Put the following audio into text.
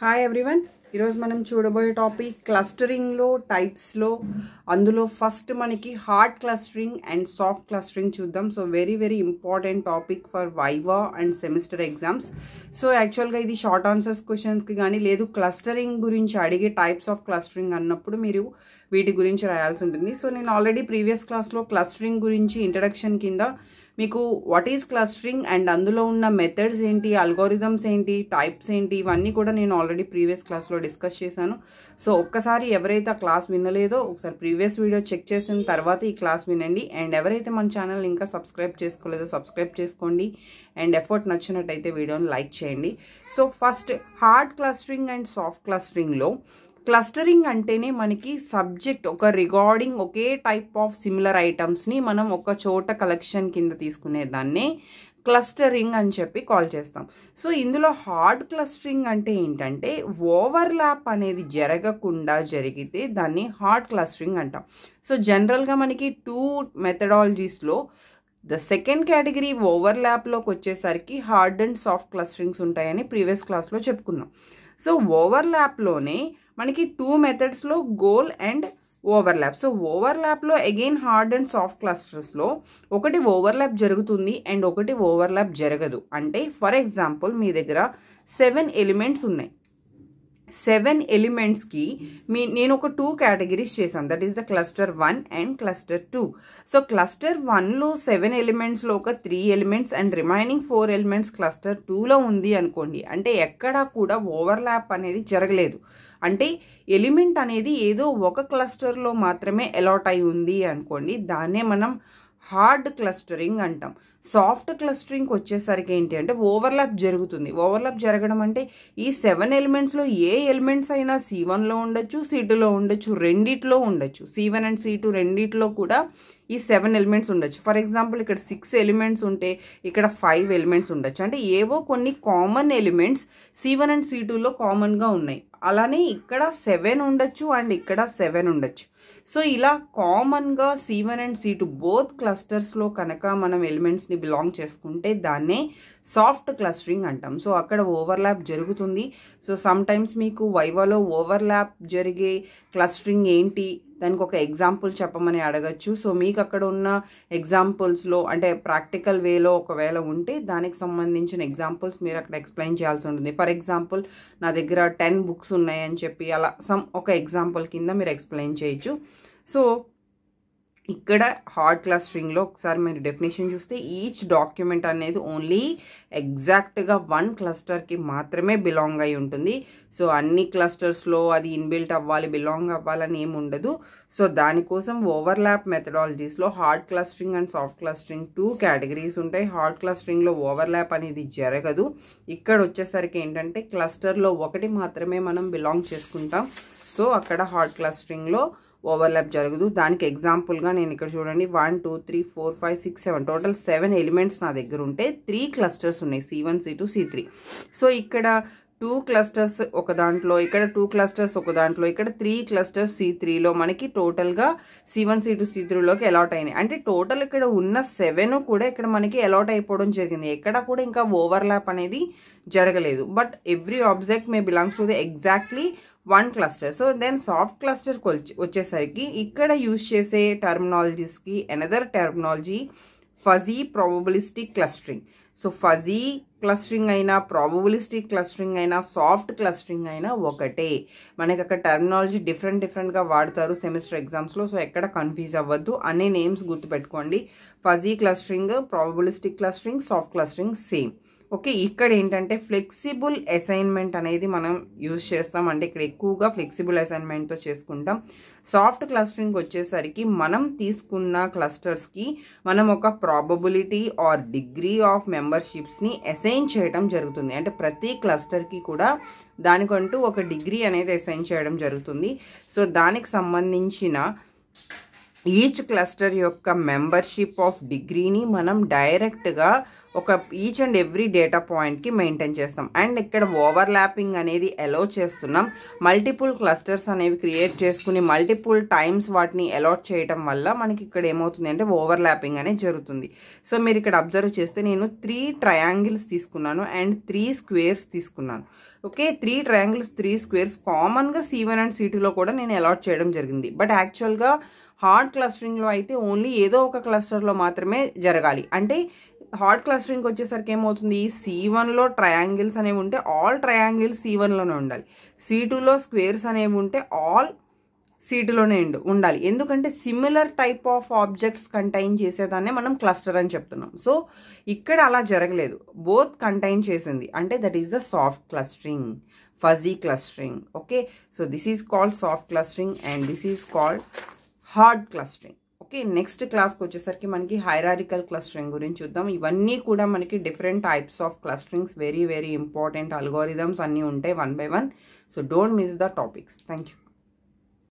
hi everyone ఈరోజు మనం చూడబోయే టాపిక్ క్లస్టరింగ్లో టైప్స్లో అందులో ఫస్ట్ మనకి hard clustering and soft clustering చూద్దాం so very very important topic for viva and semester exams so యాక్చువల్గా ఇది షార్ట్ ఆన్సర్స్ క్వశ్చన్స్కి కానీ లేదు క్లస్టరింగ్ గురించి అడిగే టైప్స్ ఆఫ్ క్లస్టరింగ్ అన్నప్పుడు మీరు వీటి గురించి రాయాల్సి ఉంటుంది సో నేను ఆల్రెడీ ప్రీవియస్ క్లాస్లో క్లస్టరింగ్ గురించి ఇంట్రడక్షన్ కింద మీకు వాట్ ఈజ్ క్లస్టరింగ్ అండ్ అందులో ఉన్న మెథడ్స్ ఏంటి అల్గోరిథమ్స్ ఏంటి టైప్స్ ఏంటి ఇవన్నీ కూడా నేను ఆల్రెడీ ప్రీవియస్ క్లాస్లో డిస్కస్ చేశాను సో ఒక్కసారి ఎవరైతే ఆ క్లాస్ వినలేదో ఒకసారి ప్రీవియస్ వీడియో చెక్ చేసిన తర్వాత ఈ క్లాస్ వినండి అండ్ ఎవరైతే మన ఛానల్ ఇంకా సబ్స్క్రైబ్ చేసుకోలేదో సబ్స్క్రైబ్ చేసుకోండి అండ్ ఎఫర్ట్ నచ్చినట్టయితే వీడియోని లైక్ చేయండి so first hard clustering and soft క్లస్టరింగ్లో క్లస్టరింగ్ అంటేనే మనకి సబ్జెక్ట్ ఒక రిగార్డింగ్ ఒకే టైప్ ఆఫ్ సిమిలర్ ఐటమ్స్ని మనం ఒక చోట కలెక్షన్ కింద తీసుకునే దాన్ని క్లస్టరింగ్ అని చెప్పి కాల్ చేస్తాం సో ఇందులో హార్డ్ క్లస్టరింగ్ అంటే ఏంటంటే ఓవర్లాప్ అనేది జరగకుండా జరిగితే దాన్ని హార్డ్ క్లస్టరింగ్ అంటాం సో జనరల్గా మనకి టూ మెథడాలజీస్లో ద సెకండ్ కేటగిరీ ఓవర్లాప్లోకి వచ్చేసరికి హార్డ్ అండ్ సాఫ్ట్ క్లస్టరింగ్స్ ఉంటాయని ప్రీవియస్ క్లాస్లో చెప్పుకున్నాం సో ఓవర్లాప్లోనే మనకి టూ మెథడ్స్లో గోల్ అండ్ ల్యాప్ సో ల్యాప్లో అగైన్ హార్డ్ అండ్ సాఫ్ట్ క్లస్టర్స్లో ఒకటి ల్యాప్ జరుగుతుంది అండ్ ఒకటి ల్యాప్ జరగదు అంటే ఫర్ ఎగ్జాంపుల్ మీ దగ్గర సెవెన్ ఎలిమెంట్స్ ఉన్నాయి సెవెన్ ఎలిమెంట్స్కి మీ నేను ఒక టూ కేటగిరీస్ చేశాను that is the cluster one and cluster two so cluster వన్లో సెవెన్ ఎలిమెంట్స్లో ఒక three elements and remaining four elements cluster టూలో ఉంది అనుకోండి అంటే ఎక్కడా కూడా ఓవర్లాప్ అనేది జరగలేదు అంటే ఎలిమెంట్ అనేది ఏదో ఒక క్లస్టర్లో మాత్రమే అలాట్ అయి ఉంది అనుకోండి దాన్నే మనం హార్డ్ క్లస్టరింగ్ అంటాం సాఫ్ట్ క్లస్టరింగ్కి వచ్చేసరికి ఏంటి అంటే ఓవర్లాప్ జరుగుతుంది ఓవర్లాప్ జరగడం అంటే ఈ సెవెన్ ఎలిమెంట్స్లో ఏ ఎలిమెంట్స్ అయినా సీవన్లో వన్లో ఉండొచ్చు సి టూలో ఉండొచ్చు రెండిట్లో ఉండొచ్చు సీవన్ అండ్ సీ టూ రెండిట్లో కూడా ఈ సెవెన్ ఎలిమెంట్స్ ఉండొచ్చు ఫర్ ఎగ్జాంపుల్ ఇక్కడ సిక్స్ ఎలిమెంట్స్ ఉంటే ఇక్కడ ఫైవ్ ఎలిమెంట్స్ ఉండొచ్చు అంటే ఏవో కొన్ని common elements C one and C టూలో కామన్గా ఉన్నాయి అలానే ఇక్కడ సెవెన్ ఉండొచ్చు అండ్ ఇక్కడ సెవెన్ ఉండొచ్చు సో ఇలా కామన్గా C one and C two both క్లస్టర్స్లో కనుక మనం ఎలిమెంట్స్ని బిలాంగ్ చేసుకుంటే దాన్నే సాఫ్ట్ క్లస్టరింగ్ అంటాం సో అక్కడ ఓవర్లాప్ జరుగుతుంది సో సమ్టైమ్స్ మీకు వైవాలో ఓవర్లాప్ జరిగే క్లస్టరింగ్ ఏంటి దానికి ఒక ఎగ్జాంపుల్ చెప్పమని అడగచ్చు సో మీకు అక్కడ ఉన్న ఎగ్జాంపుల్స్లో అంటే ప్రాక్టికల్ వేలో ఒకవేళ ఉంటే దానికి సంబంధించిన ఎగ్జాంపుల్స్ మీరు అక్కడ ఎక్స్ప్లెయిన్ చేయాల్సి ఉంటుంది ఫర్ ఎగ్జాంపుల్ నా దగ్గర టెన్ బుక్స్ ఉన్నాయని చెప్పి అలా సమ్ ఒక ఎగ్జాంపుల్ కింద మీరు ఎక్స్ప్లెయిన్ చేయొచ్చు సో ఇక్కడ హార్డ్ క్లాస్ ఒకసారి మీరు డెఫినేషన్ చూస్తే ఈచ్ డాక్యుమెంట్ అనేది ఓన్లీ ఎగ్జాక్ట్గా వన్ క్లస్టర్కి మాత్రమే బిలాంగ్ అయి ఉంటుంది సో అన్ని క్లస్టర్స్లో అది ఇన్బిల్ట్ అవ్వాలి బిలాంగ్ అవ్వాలని ఏమి ఉండదు సో దానికోసం ఓవర్లాప్ మెథడాలజీస్లో hard class string and soft class string two categories ఉంటాయి హార్డ్ క్లాస్ ఓవర్ ఓవర్లాప్ అనేది జరగదు ఇక్కడ వచ్చేసరికి ఏంటంటే క్లస్టర్లో ఒకటి మాత్రమే మనం బిలాంగ్ చేసుకుంటాం సో అక్కడ హార్డ్ క్లాస్ ఓవర్లాప్ జరగదు దానికి ఎగ్జాంపుల్గా నేను ఇక్కడ చూడండి one two three four five six seven total seven elements నా దగ్గర ఉంటే త్రీ క్లస్టర్స్ ఉన్నాయి C one C three so ఇక్కడ టూ క్లస్టర్స్ ఒక దాంట్లో ఇక్కడ టూ క్లస్టర్స్ ఒక దాంట్లో ఇక్కడ త్రీ క్లస్టర్స్ సి త్రీలో మనకి టోటల్గా C one C two C త్రీలోకి అలాట్ అయినాయి అంటే టోటల్ ఇక్కడ ఉన్న సెవెన్ కూడా ఇక్కడ మనకి అలాట్ అయిపోవడం జరిగింది ఎక్కడ కూడా ఇంకా ఓవర్లాప్ అనేది జరగలేదు but every object may belongs to the exactly one cluster so then soft క్లస్టర్కి వచ్చేసరికి ఇక్కడ యూజ్ చేసే టర్మినాలజీస్కి another terminology fuzzy probabilistic clustering so fuzzy clustering అయినా ప్రాబబిలిస్టిక్ క్లస్టరింగ్ అయినా సాఫ్ట్ క్లస్టరింగ్ అయినా ఒకటే మనకి అక్కడ టర్మినాలజీ డిఫరెంట్ డిఫరెంట్గా వాడతారు సెమిస్టర్ ఎగ్జామ్స్లో సో ఎక్కడ కన్ఫ్యూజ్ అవ్వద్దు అనే నేమ్స్ గుర్తుపెట్టుకోండి fuzzy clustering probabilistic clustering soft clustering same okay ఇక్కడ ఏంటంటే ఫ్లెక్సిబుల్ అసైన్మెంట్ అనేది మనం యూజ్ చేస్తాం అంటే ఇక్కడ ఎక్కువగా ఫ్లెక్సిబుల్ అసైన్మెంట్తో చేసుకుంటాం సాఫ్ట్ క్లస్టరింగ్ వచ్చేసరికి మనం తీసుకున్న క్లస్టర్స్కి మనం ఒక ప్రాబబిలిటీ ఆర్ డిగ్రీ ఆఫ్ మెంబర్షిప్స్ని అసైన్ చేయడం జరుగుతుంది అంటే ప్రతి క్లస్టర్కి కూడా దానికంటూ ఒక డిగ్రీ అనేది అసైన్ చేయడం జరుగుతుంది సో దానికి సంబంధించిన ఈచ్ క్లస్టర్ యొక్క మెంబర్షిప్ ఆఫ్ డిగ్రీని మనం డైరెక్ట్గా ఒక ఈచ్ అండ్ ఎవ్రీ డేటా పాయింట్కి మెయింటైన్ చేస్తాం అండ్ ఇక్కడ ఓవర్ ల్యాపింగ్ అనేది అలో చేస్తున్నాం మల్టిపుల్ క్లస్టర్స్ అనేవి క్రియేట్ చేసుకుని మల్టిపుల్ టైమ్స్ వాటిని అలాట్ చేయడం వల్ల మనకి ఇక్కడ ఏమవుతుంది అంటే ల్యాపింగ్ అనేది జరుగుతుంది సో మీరు ఇక్కడ అబ్జర్వ్ చేస్తే నేను త్రీ ట్రయాంగిల్స్ తీసుకున్నాను అండ్ త్రీ స్క్వేర్స్ తీసుకున్నాను okay three triangles three squares కామన్గా సి వన్ అండ్ సి టూలో కూడా నేను అలాట్ చేయడం జరిగింది బట్ యాక్చువల్గా హార్డ్ క్లస్టరింగ్లో అయితే ఓన్లీ ఏదో ఒక క్లస్టర్లో మాత్రమే జరగాలి అంటే హార్డ్ క్లస్టరింగ్కి వచ్చేసరికి ఏమవుతుంది సి వన్లో ట్రయాంగిల్స్ అనేవి ఉంటే ఆల్ ట్రయాంగిల్స్ సి వన్లోనే ఉండాలి సి టూలో స్క్వేర్స్ అనేవి ఉంటే ఆల్ సి టూలోనే ఉండాలి ఎందుకంటే similar type of objects contain చేసేదాన్నే మనం క్లస్టర్ అని చెప్తున్నాం సో ఇక్కడ అలా జరగలేదు బోత్ కంటైన్ చేసింది అంటే that is the soft clustering fuzzy clustering okay so this is called soft clustering and this is called hard clustering okay next క్లాస్కి వచ్చేసరికి మనకి హైరారికల్ క్లస్టరింగ్ గురించి చూద్దాం ఇవన్నీ కూడా మనకి different types of clusterings very very important algorithms అన్నీ ఉంటాయి one by one so don't miss the topics thank you